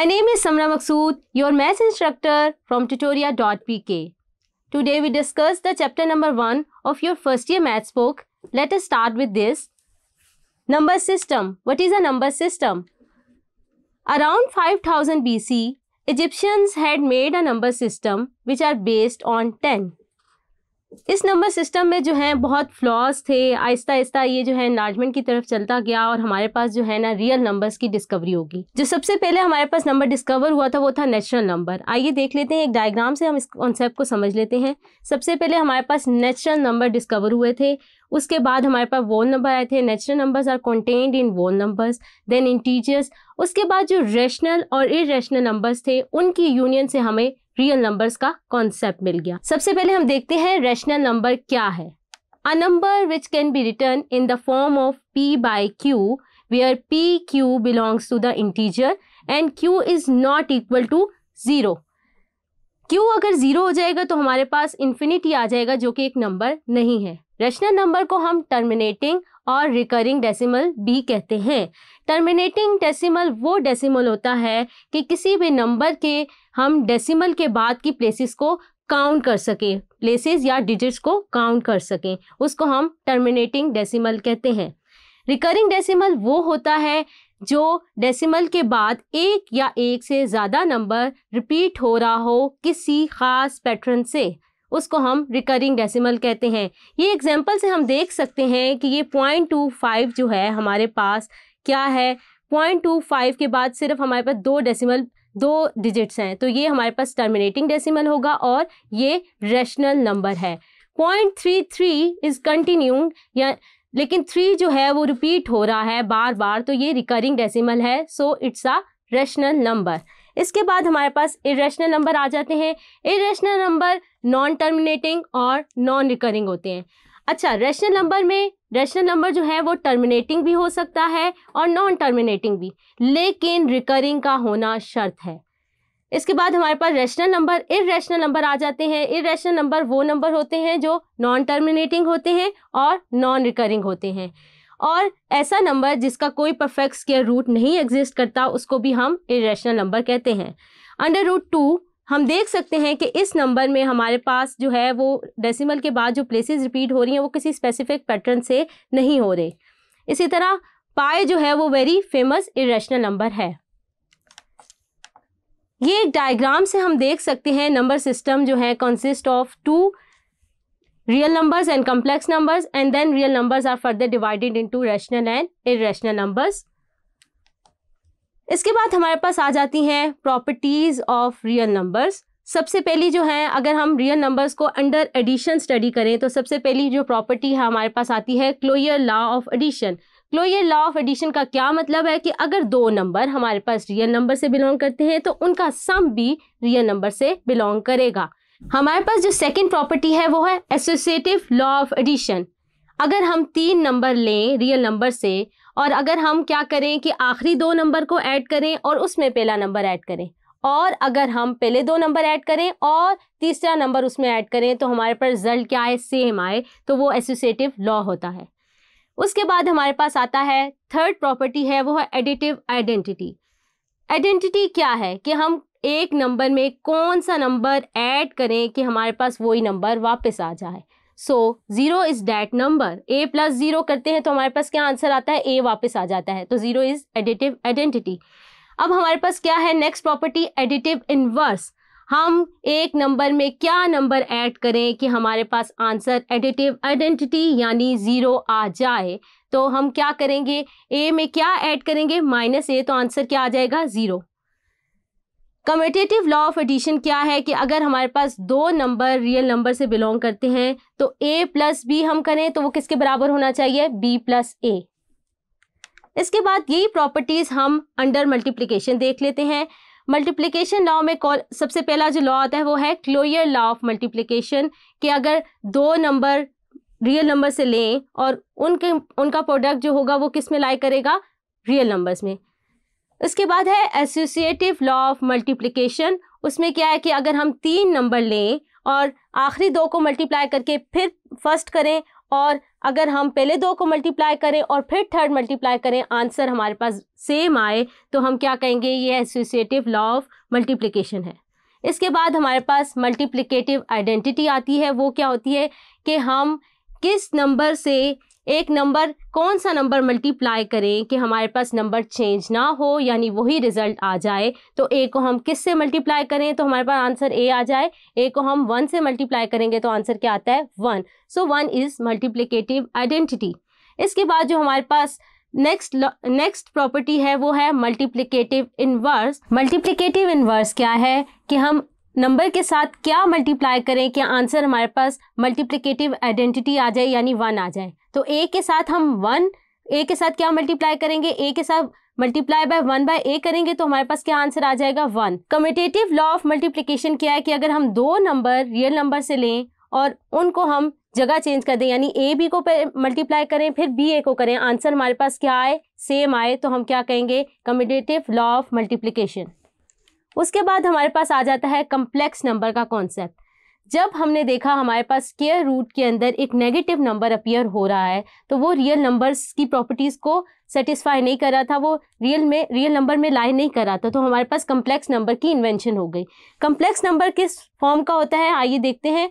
My name is Samra Maksud, your maths instructor from tutoria.pk. Today we discuss the chapter number 1 of your first year maths book. Let us start with this. Number system. What is a number system? Around 5000 BC, Egyptians had made a number system which are based on 10. इस number system में जो है बहुत flaws थे आहिस्ता आहिस्ता ये जो है नार्जमेंट की तरफ चलता गया और हमारे पास जो है ना रियल नंबर्स की डिस्कवरी होगी जो सबसे पहले हमारे पास नंबर डिस्कवर हुआ था वो था नेचुरल नंबर आइए देख लेते हैं एक डायग्राम से हम इस कॉन्सेप्ट को समझ लेते हैं सबसे पहले हमारे पास नेचुरल नंबर डिस्कवर हुए थे उसके बाद हमारे पास वोल नंबर आए थे natural numbers are contained in whole numbers then integers उसके बाद जो रेशनल और इरेशनल नंबर्स थे उनकी यूनियन से हमें रियल नंबर्स का कॉन्सेप्ट मिल गया सबसे पहले हम देखते हैं रेशनल नंबर क्या है a number which can be written in the form of P by Q where P Q belongs to the integer and Q is not equal to zero Q अगर ज़ीरो हो जाएगा तो हमारे पास infinity आ जाएगा जो कि एक नंबर नहीं है रेशनल नंबर को हम टर्मिनेटिंग और रिकरिंग डेसिमल भी कहते हैं टर्मिनेटिंग डेसिमल वो डेसिमल होता है कि किसी भी नंबर के हम डेसिमल के बाद की प्लेसेस को काउंट कर सकें प्लेसेस या डिजिट्स को काउंट कर सकें उसको हम टर्मिनेटिंग डेसिमल कहते हैं रिकरिंग डेसिमल वो होता है जो डेसिमल के बाद एक या एक से ज़्यादा नंबर रिपीट हो रहा हो किसी ख़ास पैटर्न से उसको हम रिकरिंग डेसिमल कहते हैं ये एग्जाम्पल से हम देख सकते हैं कि ये पॉइंट टू फाइव जो है हमारे पास क्या है पॉइंट टू फाइव के बाद सिर्फ हमारे पास दो डेसिमल दो डिजिट्स हैं तो ये हमारे पास टर्मिनेटिंग डेसिमल होगा और ये रेशनल नंबर है point three three is continue या लेकिन थ्री जो है वो रिपीट हो रहा है बार बार तो ये रिकरिंग डेसिमल है so it's a rational number इसके बाद हमारे पास इरेशनल नंबर आ जाते हैं इरेशनल नंबर नॉन टर्मिनेटिंग और नॉन रिकरिंग होते हैं अच्छा रेशनल नंबर में रेशनल नंबर जो है वो टर्मिनेटिंग भी हो सकता है और नॉन टर्मिनेटिंग भी लेकिन रिकरिंग का होना शर्त है इसके बाद हमारे पास रेशनल नंबर इरेशनल नंबर आ जाते हैं इरेशनल नंबर वो नंबर होते हैं जो नॉन टर्मिनेटिंग होते हैं और नॉन रिकरिंग होते हैं और ऐसा नंबर जिसका कोई परफेक्ट स्केयर रूट नहीं एग्जिस्ट करता उसको भी हम इरेशनल नंबर कहते हैं अंडर रूट टू हम देख सकते हैं कि इस नंबर में हमारे पास जो है वो डेसिमल के बाद जो प्लेसेस रिपीट हो रही हैं वो किसी स्पेसिफिक पैटर्न से नहीं हो रहे इसी तरह पाए जो है वो वेरी फेमस इरेशनल नंबर है ये एक डायग्राम से हम देख सकते हैं नंबर सिस्टम जो है consist of two real numbers and complex numbers and then real numbers are further divided into rational and irrational numbers इसके बाद हमारे पास आ जाती हैं प्रॉपर्टीज ऑफ रियल नंबर्स सबसे पहली जो है अगर हम रियल नंबर्स को अंडर एडिशन स्टडी करें तो सबसे पहली जो प्रॉपर्टी है हमारे पास आती है closure law of addition closure law of addition का क्या मतलब है कि अगर दो नंबर हमारे पास रियल नंबर से बिलोंग करते हैं तो उनका सम भी रियल नंबर से बिलोंग करेगा हमारे पास जो सेकंड प्रॉपर्टी है वो है एसोसिएटिव लॉ ऑफ एडिशन अगर हम तीन नंबर लें रियल नंबर से और अगर हम क्या करें कि आखिरी दो नंबर को ऐड करें और उसमें पहला नंबर ऐड करें और अगर हम पहले दो नंबर ऐड करें और तीसरा नंबर उसमें ऐड करें तो हमारे पास रिजल्ट क्या आए सेम आए तो वो एसोसिएटिव लॉ होता है उसके बाद हमारे पास आता है थर्ड प्रॉपर्टी है वो है एडिटिव आइडेंटिटी आइडेंटिटी क्या है कि हम एक नंबर में कौन सा नंबर ऐड करें कि हमारे पास वही नंबर वापस आ जाए so zero is that number A plus zero करते हैं तो हमारे पास क्या आंसर आता है ए वापस आ जाता है तो ज़ीरो इज़ एडिटिव आइडेंटिटी अब हमारे पास क्या है नेक्स्ट प्रॉपर्टी एडिटिव इनवर्स हम एक नंबर में क्या नंबर ऐड करें कि हमारे पास आंसर एडिटिव आइडेंटिटी यानी ज़ीरो आ जाए तो हम क्या करेंगे ए में क्या ऐड करेंगे माइनस ए तो आंसर क्या आ जाएगा zero commutative law of addition क्या है कि अगर हमारे पास दो नंबर रियल नंबर से बिलोंग करते हैं तो ए प्लस बी हम करें तो वो किसके बराबर होना चाहिए बी प्लस ए इसके बाद यही प्रॉपर्टीज़ हम अंडर मल्टीप्लिकेशन देख लेते हैं मल्टीप्लिकेशन लॉ में कॉल सबसे पहला जो लॉ आता है वो है क्लोयर लॉ ऑफ मल्टीप्लिकेशन कि अगर दो नंबर रियल नंबर से लें और उनके उनका प्रोडक्ट जो होगा वो किस में लाई करेगा रियल नंबर्स में इसके बाद है एसोसिएटिव लॉ ऑफ मल्टीप्लिकेशन उसमें क्या है कि अगर हम तीन नंबर लें और आखिरी दो को मल्टीप्लाई करके फिर फर्स्ट करें और अगर हम पहले दो को मल्टीप्लाई करें और फिर थर्ड मल्टीप्लाई करें आंसर हमारे पास सेम आए तो हम क्या कहेंगे ये एसोसिएटिव लॉ ऑफ मल्टीप्लिकेशन है इसके बाद हमारे पास मल्टीप्लिकेटिव आइडेंटिटी आती है वो क्या होती है कि हम किस नंबर से एक नंबर कौन सा नंबर मल्टीप्लाई करें कि हमारे पास नंबर चेंज ना हो यानी वही रिज़ल्ट आ जाए तो ए को हम किस से मल्टीप्लाई करें तो हमारे पास आंसर ए आ जाए ए को हम वन से मल्टीप्लाई करेंगे तो आंसर क्या आता है one so one is multiplicative identity इसके बाद जो हमारे पास नेक्स्ट नेक्स्ट प्रॉपर्टी है वो है मल्टीप्लिकेटिव इनवर्स मल्टीप्लिकेटिव इनवर्स क्या है कि हम नंबर के साथ क्या मल्टीप्लाई करें कि आंसर हमारे पास मल्टीप्लिकेटिव आइडेंटिटी आ जाए यानी वन आ जाए तो ए के साथ हम वन ए के साथ क्या मल्टीप्लाई करेंगे ए के साथ multiply by one by A करेंगे तो हमारे पास क्या आंसर आ जाएगा one commutative law of multiplication क्या है कि अगर हम दो नंबर रियल नंबर से लें और उनको हम जगह चेंज कर दें यानी ए बी को मल्टीप्लाई करें फिर बी ए को करें आंसर हमारे पास क्या आए सेम आए तो हम क्या कहेंगे कम्यूटेटिव लॉ ऑफ मल्टीप्लीकेशन उसके बाद हमारे पास आ जाता है कम्प्लेक्स नंबर का कॉन्सेप्ट जब हमने देखा हमारे पास स्केयर रूट के अंदर एक नेगेटिव नंबर अपीयर हो रहा है तो वो रियल नंबर्स की प्रॉपर्टीज़ को सेटिस्फाई नहीं कर रहा था वो रियल में रियल नंबर में लाई नहीं कर रहा था तो हमारे पास कम्प्लेक्स नंबर की इन्वेंशन हो गई कम्प्लेक्स नंबर किस फॉर्म का होता है आइए देखते हैं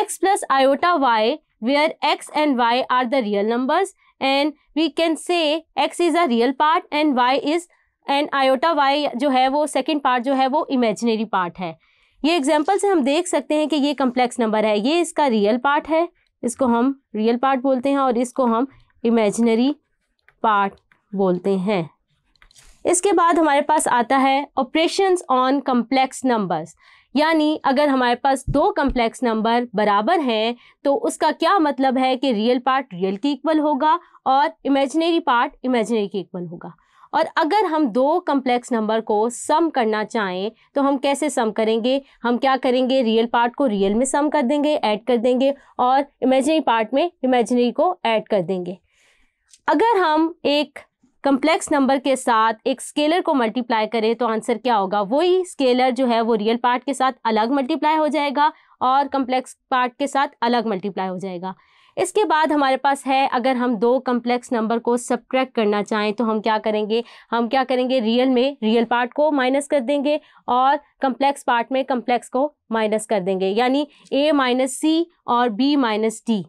X plus iota Y where X and Y are the real numbers and we can say X is a real part and Y is and iota Y जो है वो सेकेंड पार्ट जो है वो इमेजिनरी पार्ट है ये example से हम देख सकते हैं कि ये कम्प्लेक्स नंबर है ये इसका रियल पार्ट है इसको हम रियल पार्ट बोलते हैं और इसको हम इमेजनरी पार्ट बोलते हैं इसके बाद हमारे पास आता है ऑपरेशंस ऑन कम्प्लेक्स नंबर्स यानी अगर हमारे पास दो कम्प्लेक्स नंबर बराबर हैं तो उसका क्या मतलब है कि रियल पार्ट रियल के इक्वल होगा और इमेजिनरी पार्ट इमेजिनरी के इक्वल होगा और अगर हम दो कम्प्लेक्स नंबर को सम करना चाहें तो हम कैसे सम करेंगे हम क्या करेंगे रियल पार्ट को रियल में सम कर देंगे ऐड कर देंगे और इमेजिनरी पार्ट में इमेजिनरी को ऐड कर देंगे अगर हम एक कम्प्लेक्स नंबर के साथ एक स्केलर को मल्टीप्लाई करें तो आंसर क्या होगा वही स्केलर जो है वो रियल पार्ट के साथ अलग मल्टीप्लाई हो जाएगा और कम्प्लेक्स पार्ट के साथ अलग मल्टीप्लाई हो जाएगा इसके बाद हमारे पास है अगर हम दो कम्प्लेक्स नंबर को सब्ट्रैक्ट करना चाहें तो हम क्या करेंगे हम क्या करेंगे रियल में रियल पार्ट को माइनस कर देंगे और कम्प्लेक्स पार्ट में कम्प्लेक्स को माइनस कर देंगे यानी ए माइनस सी और बी माइनस डी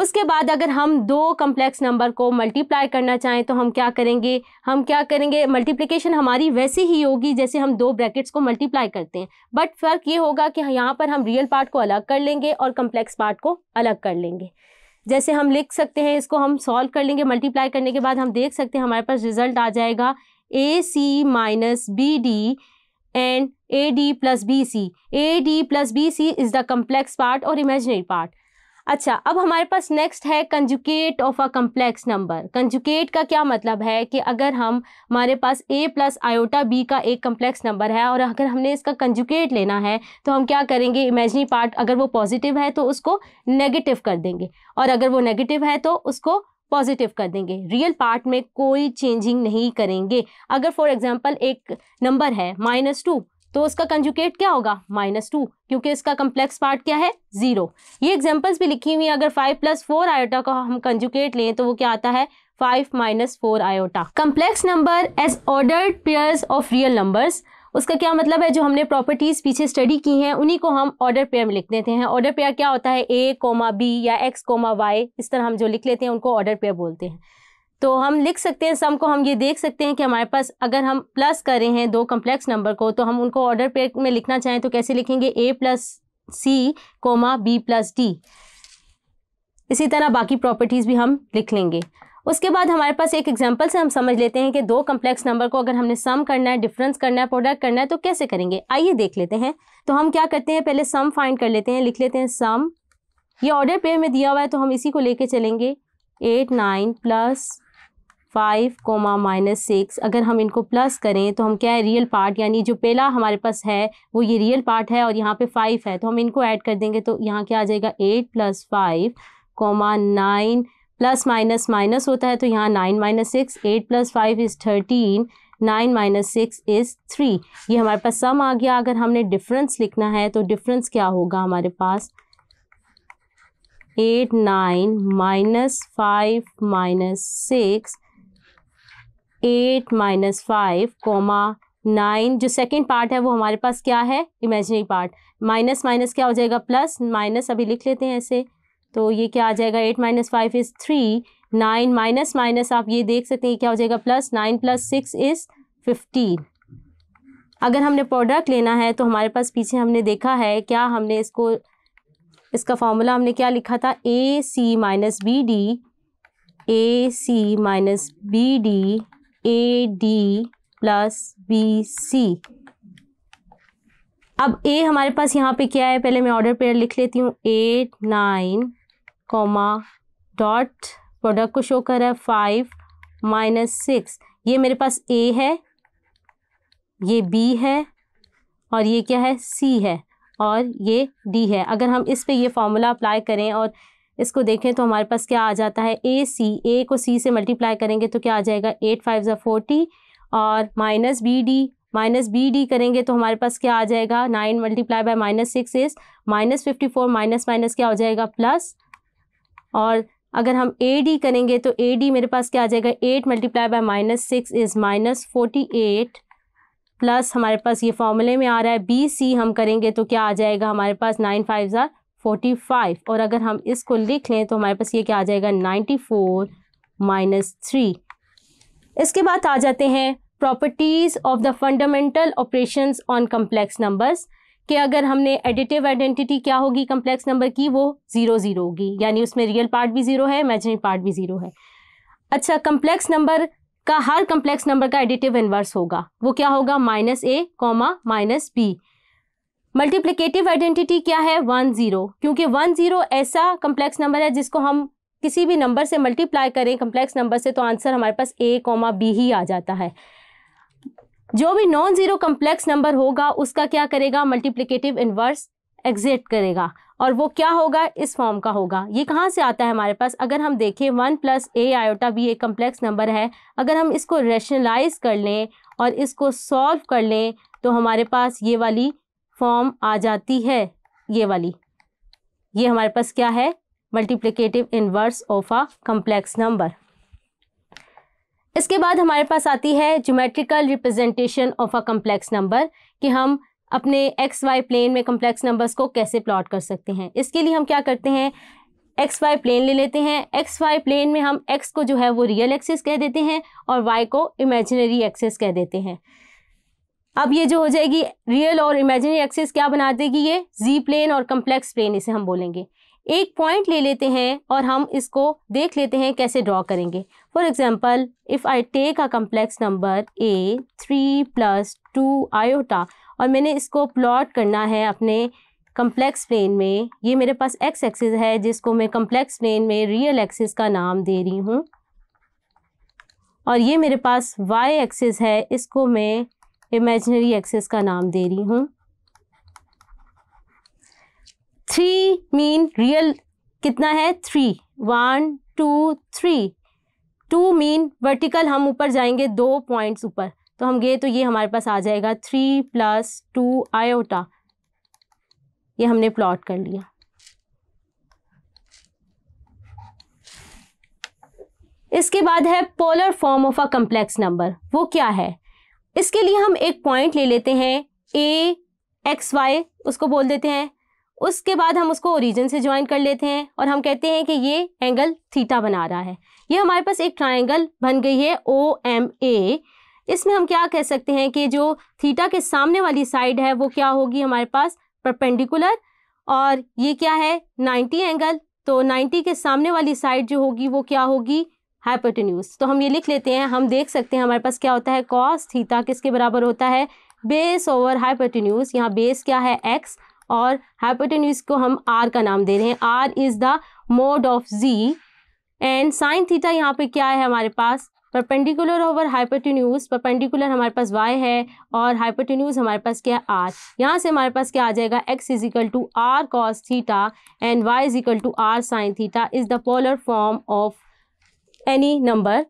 उसके बाद अगर हम दो कम्प्लेक्स नंबर को मल्टीप्लाई करना चाहें तो हम क्या करेंगे हम क्या करेंगे मल्टीप्लिकेशन हमारी वैसे ही होगी जैसे हम दो ब्रैकेट्स को मल्टीप्लाई करते हैं बट फ़र्क ये होगा कि यहाँ पर हम रियल पार्ट को अलग कर लेंगे और कम्प्लेक्स पार्ट को अलग कर लेंगे जैसे हम लिख सकते हैं इसको हम सॉल्व कर लेंगे मल्टीप्लाई करने के बाद हम देख सकते हैं हमारे पास रिजल्ट आ जाएगा A C minus B D and A D plus B C A D plus B C is the complex part और इमेजनरी पार्ट अच्छा अब हमारे पास नेक्स्ट है conjugate of a complex number conjugate का क्या मतलब है कि अगर हम हमारे पास ए प्लस आयोटा बी का एक कम्प्लेक्स नंबर है और अगर हमने इसका कंजुकेट लेना है तो हम क्या करेंगे इमेजनी पार्ट अगर वो पॉजिटिव है तो उसको नेगेटिव कर देंगे और अगर वो नेगेटिव है तो उसको पॉजिटिव कर देंगे रियल पार्ट में कोई चेंजिंग नहीं करेंगे अगर फॉर एग्जाम्पल एक नंबर है माइनस टू तो उसका कंजुकेट क्या होगा माइनस टू क्योंकि इसका कम्प्लेक्स पार्ट क्या है जीरो ये एग्जाम्पल्स भी लिखी हुई है अगर फाइव प्लस फोर आयोटा को हम कंजुकेट लें तो वो क्या आता है five minus four iota complex number as order pairs of real numbers उसका क्या मतलब है जो हमने प्रॉपर्टीज़ पीछे स्टडी की हैं उन्हीं को हम ऑर्डर पेयर में लिख देते हैं ऑर्डर पेयर क्या होता है ए कोमा बी या एक्स कोमा वाई इस तरह हम जो लिख लेते हैं उनको ऑर्डर पेयर बोलते हैं तो हम लिख सकते हैं सम को हम ये देख सकते हैं कि हमारे पास अगर हम प्लस करें हैं दो कम्प्लेक्स नंबर को तो हम उनको ऑर्डर पेयर में लिखना चाहें तो कैसे लिखेंगे A plus C comma B plus D इसी तरह बाकी प्रॉपर्टीज़ भी हम लिख लेंगे उसके बाद हमारे पास एक एग्जांपल से हम समझ लेते हैं कि दो कम्प्लेक्स नंबर को अगर हमने सम करना है डिफरेंस करना है प्रोडक्ट करना है तो कैसे करेंगे आइए देख लेते हैं तो हम क्या करते हैं पहले सम फाइंड कर लेते हैं लिख लेते हैं सम ये ऑर्डर पेयर में दिया हुआ है तो हम इसी को लेके चलेंगे eight nine plus five comma minus six अगर हम इनको प्लस करें तो हम क्या है रियल पार्ट यानी जो पहला हमारे पास है वो ये रियल पार्ट है और यहाँ पे फाइव है तो हम इनको ऐड कर देंगे तो यहाँ क्या आ जाएगा eight plus five comma nine plus minus minus होता है तो यहाँ nine minus six eight plus five is thirteen nine minus six is three ये हमारे पास सम आ गया अगर हमने डिफरेंस लिखना है तो डिफरेंस क्या होगा हमारे पास eight nine minus five minus six eight minus five comma nine जो सेकेंड पार्ट है वो हमारे पास क्या है इमेजिनरी पार्ट माइनस माइनस क्या हो जाएगा प्लस माइनस अभी लिख लेते हैं ऐसे तो ये क्या आ जाएगा eight minus five is three nine minus minus आप ये देख सकते हैं क्या हो जाएगा plus nine plus six is fifteen अगर हमने प्रोडक्ट लेना है तो हमारे पास पीछे हमने देखा है क्या हमने इसको इसका फॉर्मूला हमने क्या लिखा था A C minus B D A C minus B D A D plus B C अब ए हमारे पास यहाँ पे क्या है पहले मैं ऑर्डर पेयर लिख लेती हूँ eight nine comma dot product को शो कर रहा है फाइव माइनस सिक्स ये मेरे पास ए है ये बी है और ये क्या है सी है और ये डी है अगर हम इस पे ये फार्मूला अप्लाई करें और इसको देखें तो हमारे पास क्या आ जाता है ए सी ए को सी से मल्टीप्लाई करेंगे तो क्या आ जाएगा एट फाइव ज़ा फोर्टी और minus B D minus B D करेंगे तो हमारे पास क्या आ जाएगा nine multiply by minus six is minus fifty four minus minus क्या हो जाएगा प्लस और अगर हम ए डी करेंगे तो ए डी मेरे पास क्या आ जाएगा eight multiply by minus six is minus forty eight plus हमारे पास ये फॉर्मूले में आ रहा है बी सी हम करेंगे तो क्या आ जाएगा हमारे पास नाइन फाइव ज़ार फोर्टी फाइव और अगर हम इसको लिख लें तो हमारे पास ये क्या आ जाएगा नाइन्टी फोर माइनस थ्री इसके बाद आ जाते हैं properties of the fundamental operation on complex numbers कि अगर हमने एडिटिव आइडेंटिटी क्या होगी कम्प्लेक्स नंबर की वो ज़ीरो ज़ीरो होगी यानी उसमें रियल पार्ट भी ज़ीरो है इमेजनरी पार्ट भी ज़ीरो है अच्छा कम्प्लेक्स नंबर का हर कम्प्लेक्स नंबर का एडिटिव इन्वर्स होगा वो क्या होगा minus A comma minus B multiplicative identity क्या है वन ज़ीरो क्योंकि वन ज़ीरो ऐसा कम्प्लेक्स नंबर है जिसको हम किसी भी नंबर से मल्टीप्लाई करें कम्प्लेक्स नंबर से तो आंसर हमारे पास ए कॉमा बी ही आ जाता है जो भी नॉन ज़ीरो कम्प्लेक्स नंबर होगा उसका क्या करेगा मल्टीप्लिकेटिव इन्वर्स एग्जिट करेगा और वो क्या होगा इस फॉर्म का होगा ये कहाँ से आता है हमारे पास अगर हम देखें one plus A iota B एक कम्प्लेक्स नंबर है अगर हम इसको रेशनलाइज कर लें और इसको सॉल्व कर लें तो हमारे पास ये वाली फॉर्म आ जाती है ये वाली ये हमारे पास क्या है multiplicative inverse of a complex number इसके बाद हमारे पास आती है geometrical representation of a complex number कि हम अपने एक्स वाई प्लेन में कम्प्लेक्स नंबर्स को कैसे प्लॉट कर सकते हैं इसके लिए हम क्या करते हैं एक्स वाई प्लेन ले लेते हैं एक्स वाई प्लेन में हम एक्स को जो है वो रियल एक्सेस कह देते हैं और वाई को इमेजिनरी एक्सेस कह देते हैं अब ये जो हो जाएगी रियल और इमेजिनरी एक्सेस क्या बना देगी ये जी प्लेन और कम्प्लेक्स प्लेन इसे हम बोलेंगे एक पॉइंट ले लेते हैं और हम इसको देख लेते हैं कैसे ड्रॉ करेंगे for example if I take a complex number A three plus two iota और मैंने इसको प्लॉट करना है अपने कम्प्लेक्स प्लेन में ये मेरे पास एक्स एक्सिस है जिसको मैं कम्प्लेक्स प्लेन में रियल एक्सिस का नाम दे रही हूँ और ये मेरे पास वाई एक्सिस है इसको मैं इमेजनरी एक्सेस का नाम दे रही हूँ थ्री मीन रियल कितना है three one two three two mean vertical हम ऊपर जाएंगे दो पॉइंट्स ऊपर तो हम गए तो ये हमारे पास आ जाएगा थ्री प्लस टू आयोटा ये हमने प्लॉट कर लिया इसके बाद है polar form of a complex number वो क्या है इसके लिए हम एक पॉइंट ले लेते हैं ए एक्स वाई उसको बोल देते हैं उसके बाद हम उसको ओरिजिन से ज्वाइन कर लेते हैं और हम कहते हैं कि ये एंगल थीटा बना रहा है ये हमारे पास एक ट्राइंगल बन गई है ओ एम ए इसमें हम क्या कह सकते हैं कि जो थीटा के सामने वाली साइड है वो क्या होगी हमारे पास परपेंडिकुलर और ये क्या है 90 एंगल तो 90 के सामने वाली साइड जो होगी वो क्या होगी हाइपोटेन्यूज तो हम ये लिख लेते हैं हम देख सकते हैं हमारे पास क्या होता है कॉस थीटा किसके बराबर होता है बेस ओवर हाइपोटेन्यूज यहाँ बेस क्या है एक्स और हाइपोटेन्यूज को हम आर का नाम दे रहे हैं R is the mod of Z and sine theta यहाँ पे क्या है हमारे पास परपेंडिकुलर ओवर हाइपोटेन्यूज परपेंडिकुलर हमारे पास वाई है और हाइपोटेन्यूज हमारे पास क्या है आर यहाँ से हमारे पास क्या आ जाएगा X is equal to R cos theta and Y is equal to R sine theta is the polar form of any number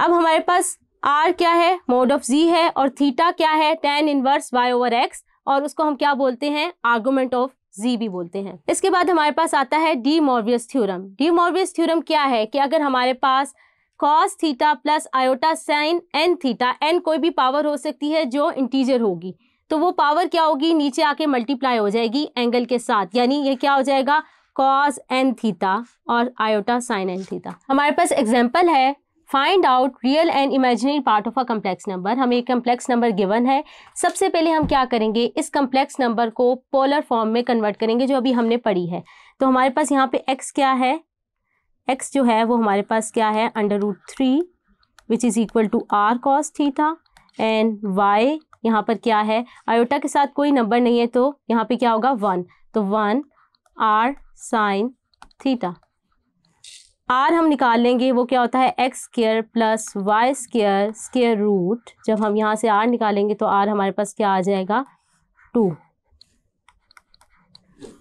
अब हमारे पास आर क्या है मोड ऑफ जी है और थीटा क्या है tan inverse Y over X और उसको हम क्या बोलते हैं आर्गूमेंट ऑफ जी भी बोलते हैं इसके बाद हमारे पास आता है de Moivre's theorem de Moivre's theorem क्या है कि अगर हमारे पास cos theta plus iota sine N theta N कोई भी पावर हो सकती है जो इंटीजर होगी तो वो पावर क्या होगी नीचे आके मल्टीप्लाई हो जाएगी एंगल के साथ यानी ये क्या हो जाएगा कॉज एन थीटा और आयोटा साइन एन थीटा हमारे पास एग्जाम्पल है find out real and imaginary part of a complex number हमें एक कम्प्लेक्स नंबर गिवन है सबसे पहले हम क्या करेंगे इस कम्प्लेक्स नंबर को पोलर फॉर्म में कन्वर्ट करेंगे जो अभी हमने पढ़ी है तो हमारे पास यहाँ पे x क्या है x जो है वो हमारे पास क्या है under root three which is equal to R cos theta and y यहाँ पर क्या है आयोटा के साथ कोई नंबर नहीं है तो यहाँ पे क्या होगा वन तो one R sine theta R हम निकाल लेंगे वो क्या होता है X square plus Y square square root जब हम यहाँ से आर निकालेंगे तो आर हमारे पास क्या आ जाएगा टू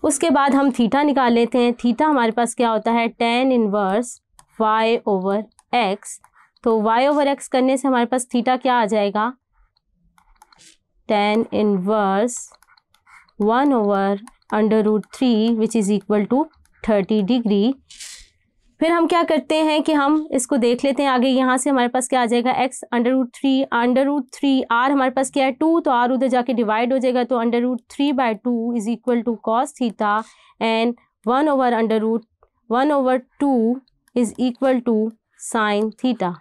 उसके बाद हम थीटा निकाल लेते हैं थीटा हमारे पास क्या होता है tan inverse Y over X तो वाई ओवर एक्स करने से हमारे पास थीटा क्या आ जाएगा tan inverse one over under root three which is equal to thirty degree फिर हम क्या करते हैं कि हम इसको देख लेते हैं आगे यहाँ से हमारे पास क्या आ जाएगा X under root three under root three R हमारे पास क्या है टू तो आर उधर जाके डिवाइड हो जाएगा तो under root three by two is equal to cos theta and one over under root one over two is equal to sine theta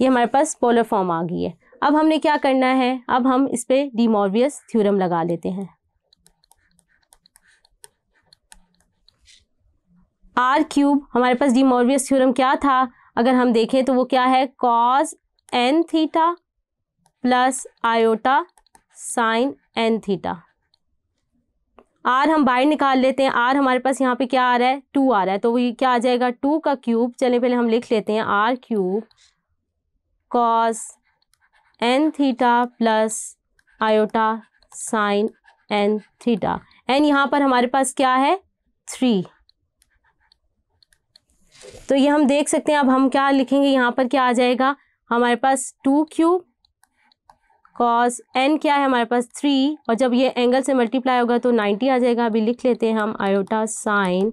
ये हमारे पास पोलर फॉर्म आ गई है अब हमने क्या करना है अब हम इस पर डिमोर्वियस थ्योरम लगा लेते हैं आर क्यूब हमारे पास डी मॉर्बियस थ्योरम क्या था अगर हम देखें तो वो क्या है cos N theta plus iota sine N theta R हम बाहर निकाल लेते हैं आर हमारे पास यहाँ पे क्या आ रहा है टू आ रहा है तो ये क्या आ जाएगा टू का क्यूब चले पहले हम लिख लेते हैं R cube cos N theta plus iota sine N theta N यहाँ पर हमारे पास क्या है थ्री तो ये हम देख सकते हैं अब हम क्या लिखेंगे यहाँ पर क्या आ जाएगा हमारे पास टू क्यू कॉस एन क्या है हमारे पास थ्री और जब ये एंगल से मल्टीप्लाई होगा तो नाइन्टी आ जाएगा अभी लिख लेते हैं हम आयोटा साइन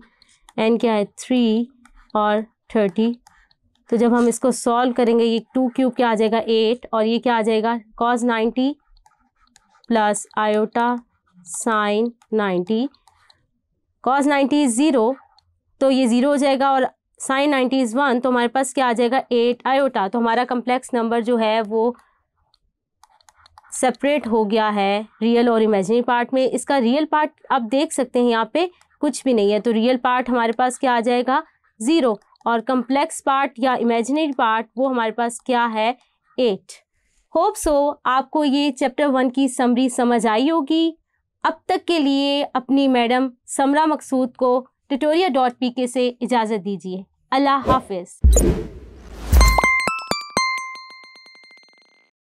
एन क्या है थ्री और थर्टी तो जब हम इसको सॉल्व करेंगे ये टू क्यूब क्या आ जाएगा एट और ये क्या आ जाएगा cos ninety plus iota sine ninety cos ninety zero तो ये ज़ीरो हो जाएगा और साइन नाइन्टी इज़ वन तो हमारे पास क्या आ जाएगा एट आयोटा तो हमारा कम्प्लेक्स नंबर जो है वो सेपरेट हो गया है रियल और इमेजिनरी पार्ट में इसका रियल पार्ट आप देख सकते हैं यहाँ पे कुछ भी नहीं है तो रियल पार्ट हमारे पास क्या आ जाएगा ज़ीरो और कम्प्लेक्स पार्ट या इमेजिनरी पार्ट वो हमारे पास क्या है एट होप सो आपको ये चैप्टर वन की समरी समझ आई होगी अब तक के लिए अपनी मैडम समरा मकसूद को टटोरिया डॉट पी के से इजाज़त दीजिए अल्लाह हाफिज़